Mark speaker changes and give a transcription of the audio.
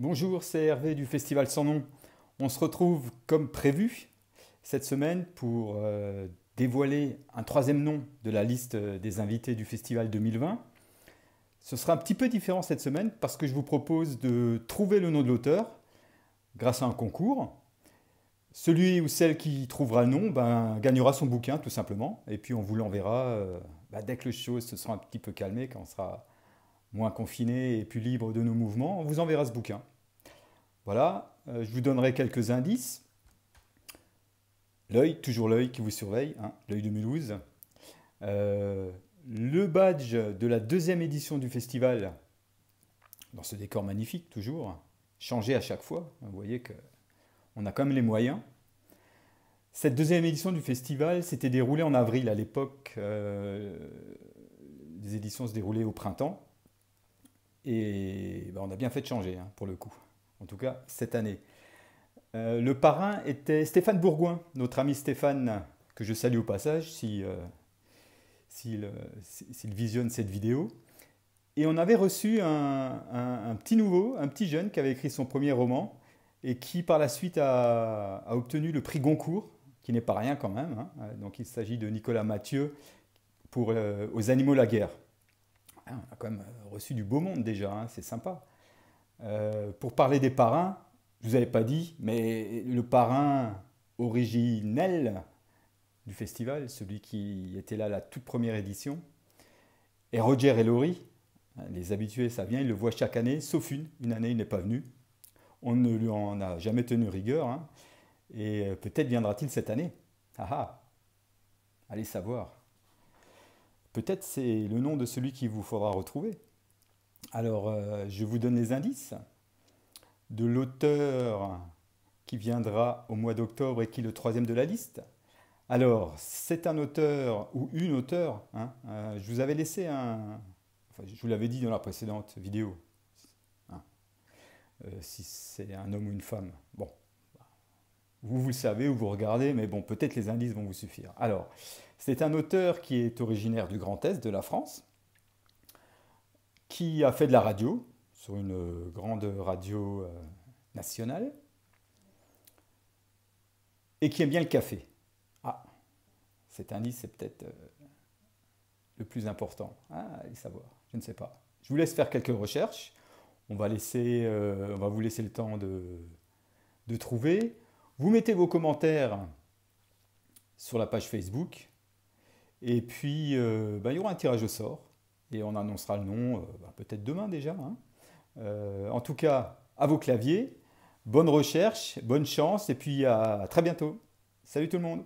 Speaker 1: Bonjour, c'est Hervé du Festival Sans Nom. On se retrouve comme prévu cette semaine pour euh, dévoiler un troisième nom de la liste euh, des invités du Festival 2020. Ce sera un petit peu différent cette semaine parce que je vous propose de trouver le nom de l'auteur grâce à un concours. Celui ou celle qui trouvera le nom ben, gagnera son bouquin tout simplement et puis on vous l'enverra euh, bah, dès que les choses se seront un petit peu calmées, quand on sera moins confinés et plus libres de nos mouvements, on vous enverra ce bouquin. Voilà, euh, je vous donnerai quelques indices. L'œil, toujours l'œil qui vous surveille, hein, l'œil de Mulhouse. Euh, le badge de la deuxième édition du festival, dans ce décor magnifique toujours, changé à chaque fois. Vous voyez qu'on a quand même les moyens. Cette deuxième édition du festival s'était déroulée en avril à l'époque. Euh, les éditions se déroulaient au printemps. Et bah, on a bien fait de changer, hein, pour le coup. En tout cas, cette année. Euh, le parrain était Stéphane Bourgoin, notre ami Stéphane, que je salue au passage, euh, euh, s'il visionne cette vidéo. Et on avait reçu un, petit nouveau, un petit jeune qui avait écrit son premier roman et qui par la suite a, obtenu le prix Goncourt, qui n'est pas rien quand même. Hein. Donc il s'agit de Nicolas Mathieu pour Aux animaux la guerre on hein, a quand même euh, reçu du beau monde déjà, hein, c'est sympa. Euh, pour parler des parrains, je vous avais pas dit, mais le parrain originel du festival, celui qui était là la toute première édition, est Roger Laurie, Les habitués, ça vient, ils le voient chaque année, sauf une. Une année, il n'est pas venu. On ne lui en a jamais tenu rigueur. Hein. Et euh, peut-être viendra-t-il cette année. Ah ah Allez savoir. Peut-être c'est le nom de celui qu'il vous faudra retrouver. Alors, euh, je vous donne les indices de l'auteur qui viendra au mois d'octobre et qui est le troisième de la liste. Alors, c'est un auteur ou une auteur. Hein, euh, je vous avais laissé un... je vous l'avais dit dans la précédente vidéo. Hein, euh, si c'est un homme ou une femme. Bon, vous, vous le savez ou vous regardez, mais bon, peut-être les indices vont vous suffire. Alors, c'est un auteur qui est originaire du Grand Est, de la France, qui a fait de la radio, sur une grande radio euh, nationale, et qui aime bien le café. Ah, cet indice, c'est peut-être euh, le plus important. Ah, savoir, je ne sais pas. Je vous laisse faire quelques recherches. On va, laisser, euh, on va vous laisser le temps de, de trouver. Vous mettez vos commentaires sur la page Facebook. Et puis, euh, bah, il y aura un tirage au sort. Et on annoncera le nom euh, bah, peut-être demain déjà. Hein. Euh, en tout cas, à vos claviers. Bonne recherche, bonne chance. Et puis, à très bientôt. Salut tout le monde.